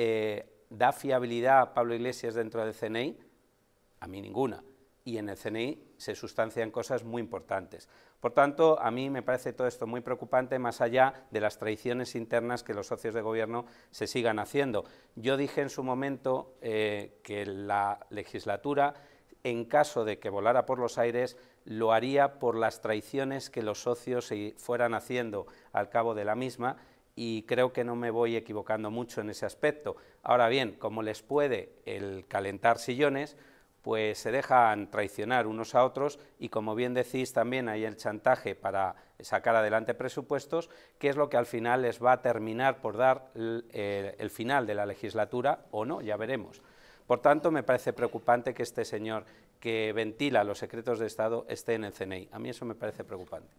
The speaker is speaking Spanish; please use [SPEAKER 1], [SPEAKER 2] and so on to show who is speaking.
[SPEAKER 1] Eh, da fiabilidad a Pablo Iglesias dentro del CNI? A mí ninguna. Y en el CNI se sustancian cosas muy importantes. Por tanto, a mí me parece todo esto muy preocupante, más allá de las traiciones internas que los socios de gobierno se sigan haciendo. Yo dije en su momento eh, que la legislatura, en caso de que volara por los aires, lo haría por las traiciones que los socios fueran haciendo al cabo de la misma y creo que no me voy equivocando mucho en ese aspecto. Ahora bien, como les puede el calentar sillones, pues se dejan traicionar unos a otros y como bien decís también hay el chantaje para sacar adelante presupuestos, que es lo que al final les va a terminar por dar eh, el, final de la legislatura o no, ya veremos. Por tanto, me parece preocupante que este señor que ventila los secretos de Estado esté en el CNI. A mí eso me parece preocupante.